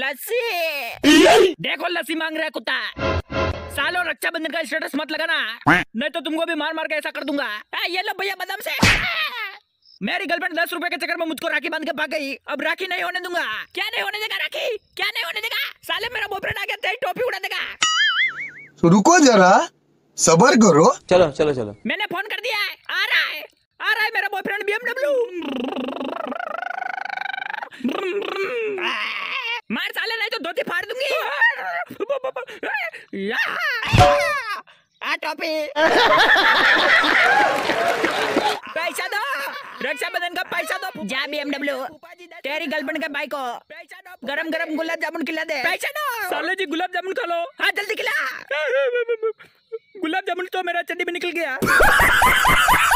लस्सी देखो लस्सी मांग रहा है कुत्ता सालों रक्षाबंधन का स्टेटस मत लगाना नहीं तो तुमको भी मार मार के ऐसा कर दूंगा ये लो भैया बदम से मेरी गर्लफ्रेंड दस रुपए के चक्कर में मुझको राखी बांध के भाग गई अब राखी नहीं होने दूंगा क्या नहीं होने देगा राखी क्या नहीं होने देगा साले मेरा बॉयफ्रेंड आ गया तेरी टोपी उड़ा देगा तो रुको जरा सबर करो चलो चलो चलो मैंने फोन कर दिया है आ रहा है आ रहा है मेरा बॉयफ्रेंड बीएमडब्ल्यू मार साले नहीं तो धोती फाड़ दूंगी टॉपी पैसा दो रक्षाबंधन का पैसा दो जा बीएमडब्ल्यू तेरी गर्लफ्रेंड के भाई को गरम गरम गुलाब जामुन खिला दे पैसा दो साले जी गुलाब जामुन खा लो हाँ जल्दी खिला गुलाब जामुन तो मेरा चंडी में निकल गया